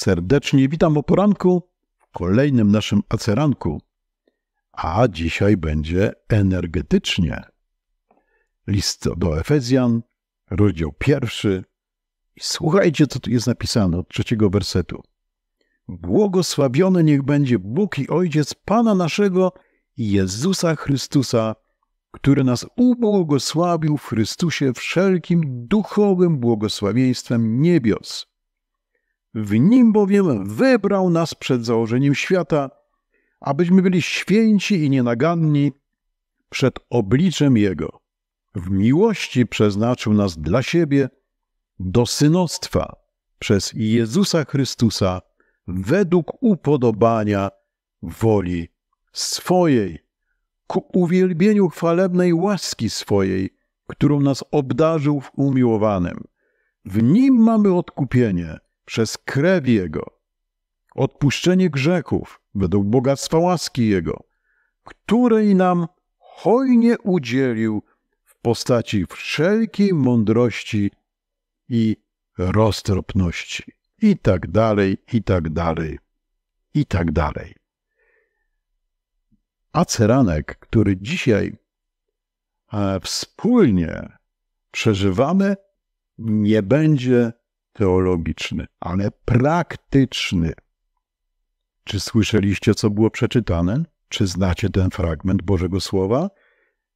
serdecznie. Witam o poranku w kolejnym naszym aceranku. A dzisiaj będzie energetycznie. List do Efezjan, rozdział pierwszy. słuchajcie, co tu jest napisane od trzeciego wersetu. Błogosławiony niech będzie Bóg i Ojciec Pana naszego Jezusa Chrystusa, który nas ubłogosławił w Chrystusie wszelkim duchowym błogosławieństwem niebios w nim bowiem wybrał nas przed założeniem świata, abyśmy byli święci i nienaganni przed obliczem Jego. W miłości przeznaczył nas dla siebie do synostwa przez Jezusa Chrystusa według upodobania woli swojej, ku uwielbieniu chwalebnej łaski swojej, którą nas obdarzył w umiłowanym. W nim mamy odkupienie – przez krew Jego, odpuszczenie grzechów według bogactwa łaski Jego, której nam hojnie udzielił w postaci wszelkiej mądrości i roztropności. I tak dalej, i tak dalej, i tak dalej. A Aceranek, który dzisiaj e, wspólnie przeżywamy, nie będzie teologiczny, ale praktyczny. Czy słyszeliście, co było przeczytane? Czy znacie ten fragment Bożego Słowa?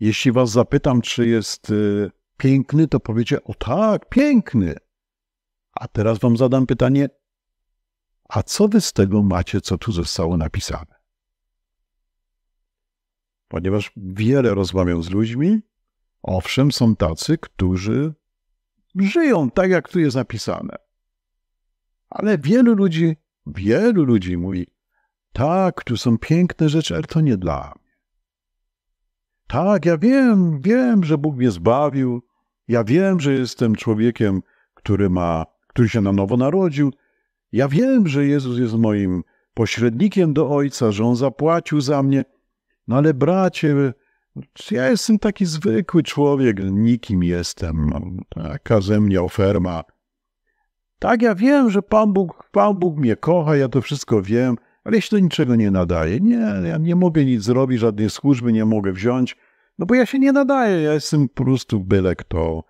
Jeśli was zapytam, czy jest y, piękny, to powiecie: O tak, piękny. A teraz wam zadam pytanie: A co wy z tego macie, co tu zostało napisane? Ponieważ wiele rozmawiam z ludźmi, owszem, są tacy, którzy żyją tak, jak tu jest napisane. Ale wielu ludzi, wielu ludzi mówi, tak, tu są piękne rzeczy, ale to nie dla mnie. Tak, ja wiem, wiem, że Bóg mnie zbawił, ja wiem, że jestem człowiekiem, który ma, który się na nowo narodził, ja wiem, że Jezus jest moim pośrednikiem do Ojca, że On zapłacił za mnie, no ale bracie, czy ja jestem taki zwykły człowiek, nikim jestem, taka ze mnie oferma. Tak, ja wiem, że Pan Bóg, Pan Bóg mnie kocha, ja to wszystko wiem, ale ja się do niczego nie nadaje. Nie, ja nie mogę nic zrobić, żadnej służby nie mogę wziąć, no bo ja się nie nadaję, ja jestem po prostu byle kto.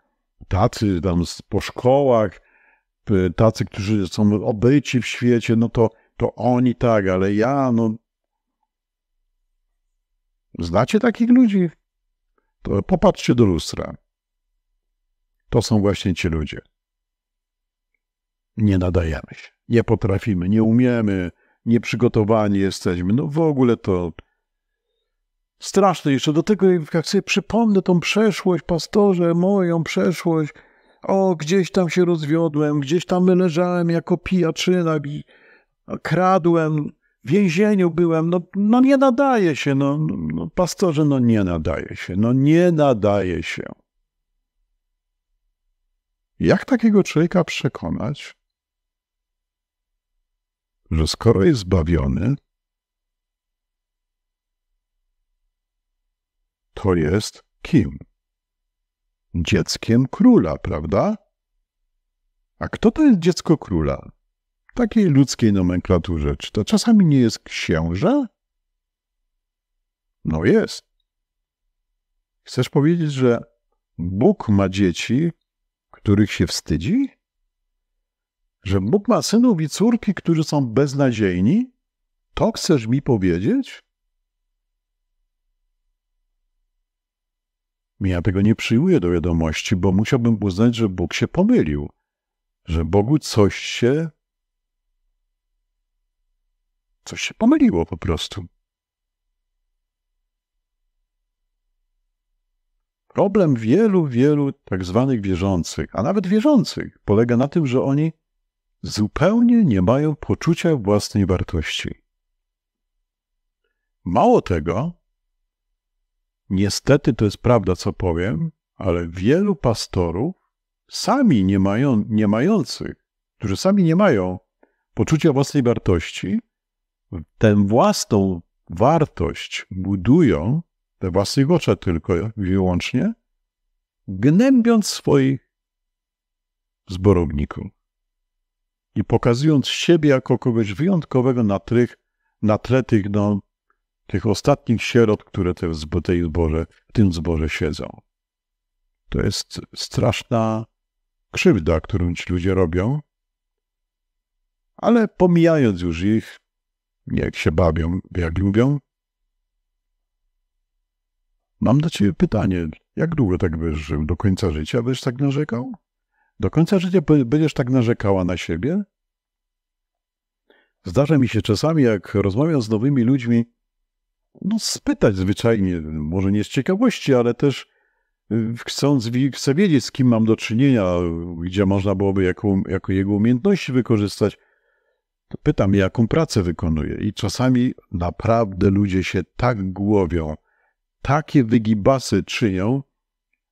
Tacy tam po szkołach, tacy, którzy są obyci w świecie, no to, to oni tak, ale ja, no Znacie takich ludzi? To popatrzcie do lustra. To są właśnie ci ludzie. Nie nadajemy się, nie potrafimy, nie umiemy, nieprzygotowani jesteśmy. No w ogóle to straszne. Jeszcze do tego, jak sobie przypomnę tą przeszłość, pastorze, moją przeszłość, o, gdzieś tam się rozwiodłem, gdzieś tam leżałem jako pijaczyna, kradłem, więzieniu byłem, no, no nie nadaje się, no, no, no pastorze, no nie nadaje się, no nie nadaje się. Jak takiego człowieka przekonać, że skoro jest zbawiony, to jest kim? Dzieckiem króla, prawda? A kto to jest dziecko króla? takiej ludzkiej nomenklaturze, czy to czasami nie jest księża? No jest. Chcesz powiedzieć, że Bóg ma dzieci, których się wstydzi? Że Bóg ma synów i córki, którzy są beznadziejni? To chcesz mi powiedzieć? Ja tego nie przyjmuję do wiadomości, bo musiałbym uznać, że Bóg się pomylił, że Bogu coś się Coś się pomyliło po prostu. Problem wielu, wielu tak zwanych wierzących, a nawet wierzących, polega na tym, że oni zupełnie nie mają poczucia własnej wartości. Mało tego, niestety to jest prawda, co powiem, ale wielu pastorów, sami nie, mają, nie mających, którzy sami nie mają poczucia własnej wartości, tę własną wartość budują, te własnych oczy tylko wyłącznie, gnębiąc swoich zborowników i pokazując siebie jako kogoś wyjątkowego na, tych na tle tych, no, tych ostatnich sierot, które te w, tej zborze, w tym zborze siedzą. To jest straszna krzywda, którą ci ludzie robią, ale pomijając już ich, jak się bawią, jak lubią. Mam do ciebie pytanie, jak długo tak będziesz żył? Do końca życia będziesz tak narzekał? Do końca życia będziesz tak narzekała na siebie? Zdarza mi się czasami, jak rozmawiam z nowymi ludźmi, no spytać zwyczajnie, może nie z ciekawości, ale też y, chcąc, chcę wiedzieć, z kim mam do czynienia, gdzie można byłoby jako, jako jego umiejętności wykorzystać to pytam, jaką pracę wykonuję. I czasami naprawdę ludzie się tak głowią, takie wygibasy czynią,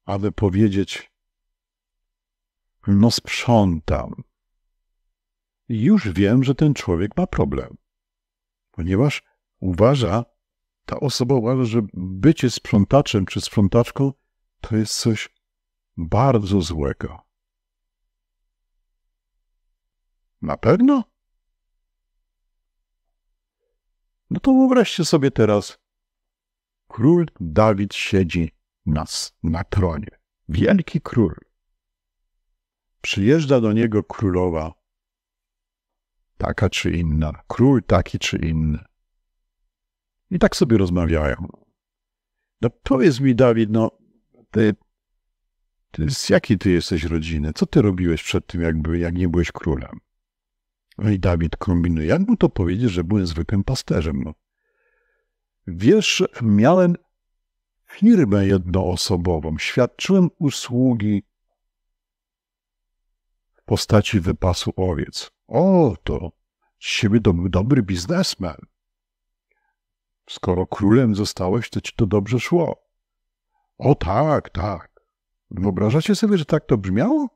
aby powiedzieć: No, sprzątam. I już wiem, że ten człowiek ma problem, ponieważ uważa, ta osoba uważa, że bycie sprzątaczem czy sprzątaczką to jest coś bardzo złego. Na pewno? No to wyobraźcie sobie teraz, król Dawid siedzi na, na tronie, wielki król. Przyjeżdża do niego królowa, taka czy inna, król taki czy inny. I tak sobie rozmawiają. No powiedz mi, Dawid, no ty, ty z jakiej ty jesteś rodziny? Co ty robiłeś przed tym, jakby jak nie byłeś królem? No i Dawid kombinuje. Jak mu to powiedzieć, że byłem zwykłym pasterzem? No. Wiesz, miałem firmę jednoosobową. Świadczyłem usługi w postaci wypasu owiec. O, to z siebie to był dobry biznesmen. Skoro królem zostałeś, to ci to dobrze szło. O tak, tak. Wyobrażacie sobie, że tak to brzmiało?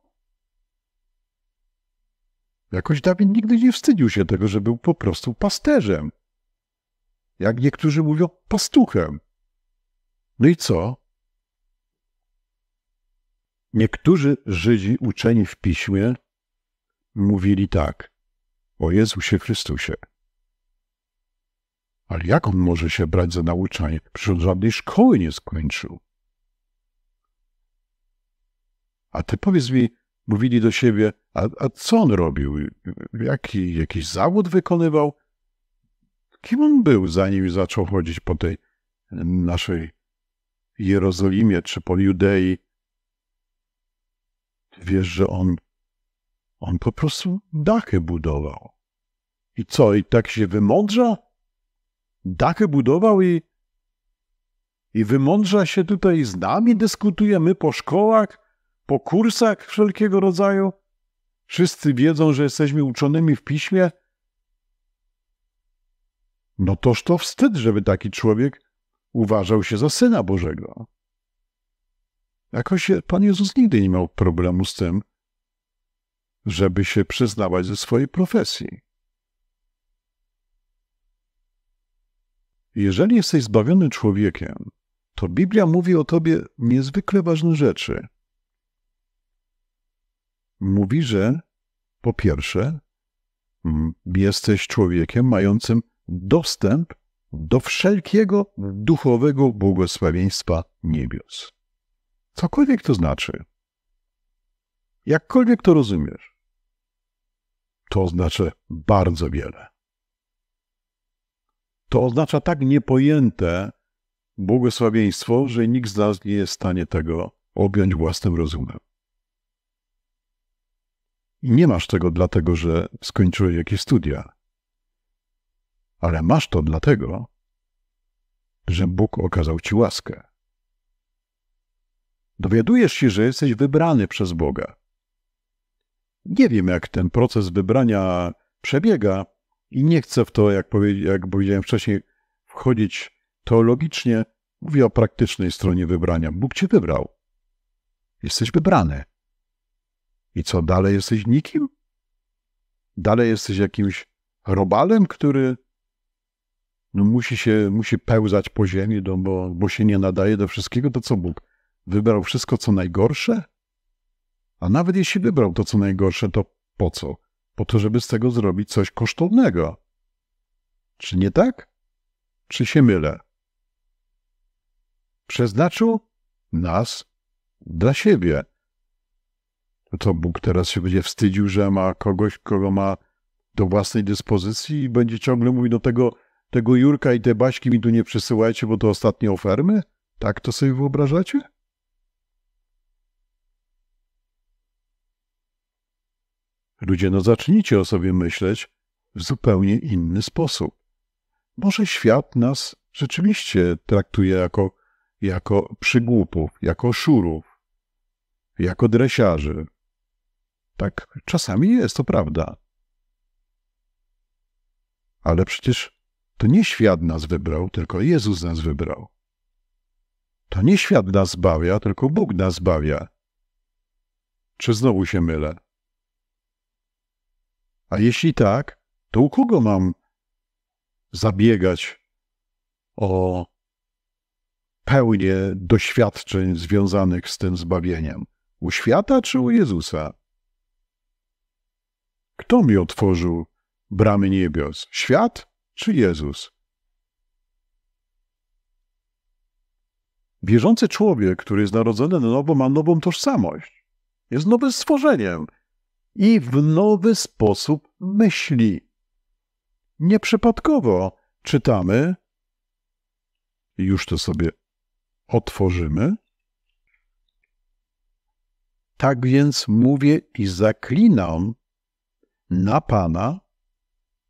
Jakoś Dawid nigdy nie wstydził się tego, że był po prostu pasterzem. Jak niektórzy mówią, pastuchem. No i co? Niektórzy Żydzi uczeni w piśmie mówili tak o Jezusie Chrystusie. Ale jak on może się brać za nauczanie? Przecież żadnej szkoły nie skończył. A ty powiedz mi, mówili do siebie, a, a co on robił? Jaki, jakiś zawód wykonywał? Kim on był, zanim zaczął chodzić po tej naszej Jerozolimie czy po Judei? Wiesz, że on, on po prostu dachy budował. I co, i tak się wymądrza? Dachy budował i, i wymądrza się tutaj z nami, dyskutujemy po szkołach, po kursach wszelkiego rodzaju? Wszyscy wiedzą, że jesteśmy uczonymi w piśmie? No toż to wstyd, żeby taki człowiek uważał się za syna Bożego. Jakoś Pan Jezus nigdy nie miał problemu z tym, żeby się przyznawać ze swojej profesji. Jeżeli jesteś zbawiony człowiekiem, to Biblia mówi o tobie niezwykle ważne rzeczy. Mówi, że po pierwsze, jesteś człowiekiem mającym dostęp do wszelkiego duchowego błogosławieństwa niebios. Cokolwiek to znaczy, jakkolwiek to rozumiesz, to znaczy bardzo wiele. To oznacza tak niepojęte błogosławieństwo, że nikt z nas nie jest w stanie tego objąć własnym rozumem nie masz tego dlatego, że skończyłeś jakieś studia, ale masz to dlatego, że Bóg okazał ci łaskę. Dowiadujesz się, że jesteś wybrany przez Boga. Nie wiem, jak ten proces wybrania przebiega i nie chcę w to, jak, powie, jak powiedziałem wcześniej, wchodzić teologicznie. Mówię o praktycznej stronie wybrania. Bóg cię wybrał. Jesteś wybrany. I co, dalej jesteś nikim? Dalej jesteś jakimś robalem, który no musi się, musi pełzać po ziemi, no bo, bo się nie nadaje do wszystkiego, to co Bóg? Wybrał wszystko, co najgorsze? A nawet jeśli wybrał to, co najgorsze, to po co? Po to, żeby z tego zrobić coś kosztownego. Czy nie tak? Czy się mylę? Przeznaczył nas dla siebie. No to Bóg teraz się będzie wstydził, że ma kogoś, kogo ma do własnej dyspozycji i będzie ciągle mówił do tego, tego Jurka i te Baśki mi tu nie przesyłajcie, bo to ostatnie ofermy? Tak to sobie wyobrażacie? Ludzie, no zacznijcie o sobie myśleć w zupełnie inny sposób. Może świat nas rzeczywiście traktuje jako, jako przygłupów, jako szurów, jako dresiarzy, tak czasami jest, to prawda. Ale przecież to nie świat nas wybrał, tylko Jezus nas wybrał. To nie świat nas zbawia, tylko Bóg nas zbawia. Czy znowu się mylę? A jeśli tak, to u kogo mam zabiegać o pełnię doświadczeń związanych z tym zbawieniem? U świata czy u Jezusa? Kto mi otworzył bramy niebios? Świat czy Jezus? Bieżący człowiek, który jest narodzony na nowo, ma nową tożsamość. Jest nowym stworzeniem i w nowy sposób myśli. Nieprzypadkowo czytamy, już to sobie otworzymy. Tak więc mówię i zaklinam na Pana,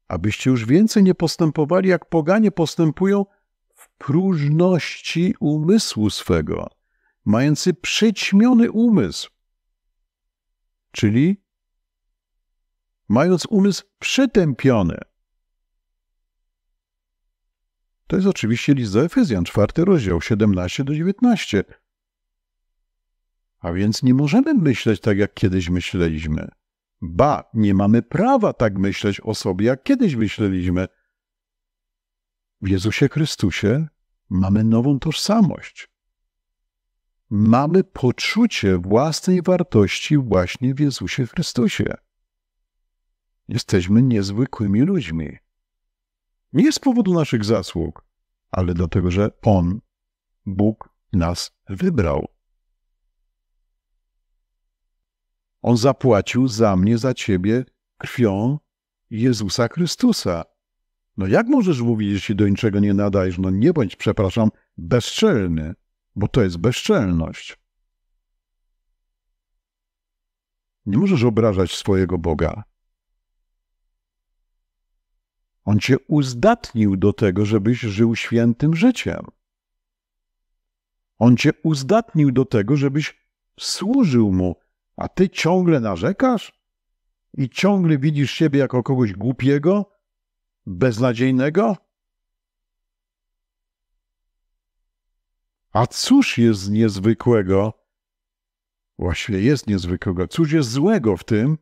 abyście już więcej nie postępowali, jak poganie postępują w próżności umysłu swego, mający przyćmiony umysł. Czyli mając umysł przytępiony. To jest oczywiście list do Efezjan, czwarty rozdział, 17 do 19. A więc nie możemy myśleć tak, jak kiedyś myśleliśmy. Ba, nie mamy prawa tak myśleć o sobie, jak kiedyś myśleliśmy. W Jezusie Chrystusie mamy nową tożsamość. Mamy poczucie własnej wartości właśnie w Jezusie Chrystusie. Jesteśmy niezwykłymi ludźmi. Nie z powodu naszych zasług, ale dlatego, że On, Bóg, nas wybrał. On zapłacił za mnie, za ciebie krwią Jezusa Chrystusa. No jak możesz mówić, że się do niczego nie nadajesz? No nie bądź, przepraszam, bezczelny, bo to jest bezczelność. Nie możesz obrażać swojego Boga. On cię uzdatnił do tego, żebyś żył świętym życiem. On cię uzdatnił do tego, żebyś służył mu, a ty ciągle narzekasz? I ciągle widzisz siebie jako kogoś głupiego, beznadziejnego? A cóż jest niezwykłego? Właściwie jest niezwykłego. Cóż jest złego w tym,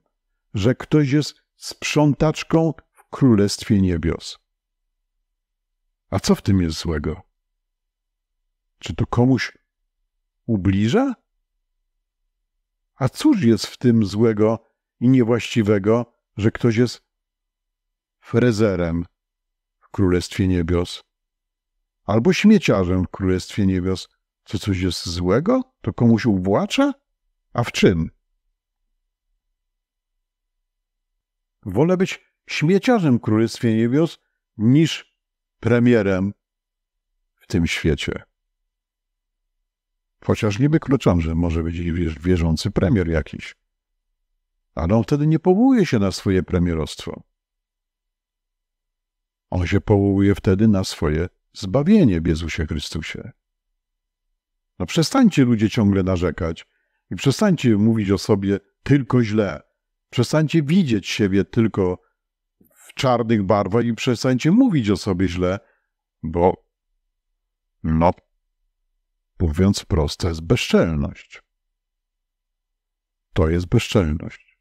że ktoś jest sprzątaczką w Królestwie Niebios? A co w tym jest złego? Czy to komuś ubliża? A cóż jest w tym złego i niewłaściwego, że ktoś jest frezerem w Królestwie Niebios albo śmieciarzem w Królestwie Niebios? Co coś jest złego? To komuś uwłacza? A w czym? Wolę być śmieciarzem w Królestwie Niebios niż premierem w tym świecie. Chociaż niby kluczą, że może być wierzący premier jakiś. Ale on wtedy nie powołuje się na swoje premierostwo. On się powołuje wtedy na swoje zbawienie w Jezusie Chrystusie. No przestańcie ludzie ciągle narzekać i przestańcie mówić o sobie tylko źle. Przestańcie widzieć siebie tylko w czarnych barwach i przestańcie mówić o sobie źle, bo no Mówiąc wprost, to jest bezczelność. To jest bezczelność.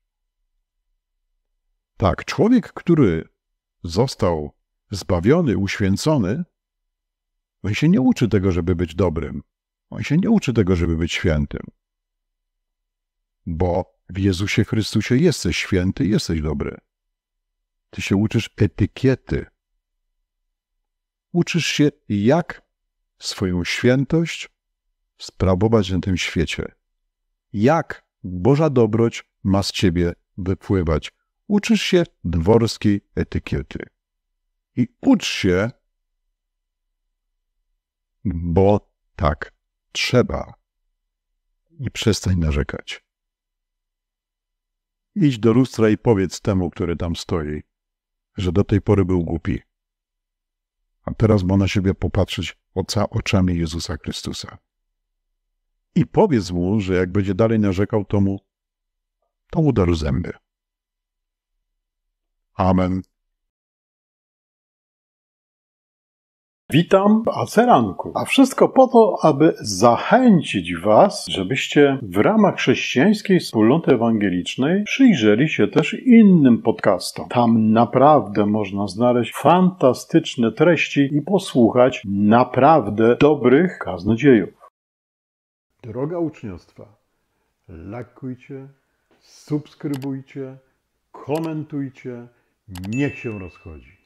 Tak, człowiek, który został zbawiony, uświęcony, on się nie uczy tego, żeby być dobrym. On się nie uczy tego, żeby być świętym. Bo w Jezusie Chrystusie jesteś święty, jesteś dobry. Ty się uczysz etykiety. Uczysz się, jak swoją świętość sprawować na tym świecie. Jak Boża dobroć ma z ciebie wypływać? Uczysz się dworskiej etykiety. I ucz się, bo tak trzeba. I przestań narzekać. Idź do lustra i powiedz temu, który tam stoi, że do tej pory był głupi. A teraz ma na siebie popatrzeć oca oczami Jezusa Chrystusa i powiedz mu, że jak będzie dalej narzekał, to mu, to mu daru zęby. Amen. Witam w Aceranku, a wszystko po to, aby zachęcić Was, żebyście w ramach chrześcijańskiej wspólnoty ewangelicznej przyjrzeli się też innym podcastom. Tam naprawdę można znaleźć fantastyczne treści i posłuchać naprawdę dobrych kaznodziejów droga uczniostwa, lajkujcie, subskrybujcie, komentujcie, niech się rozchodzi.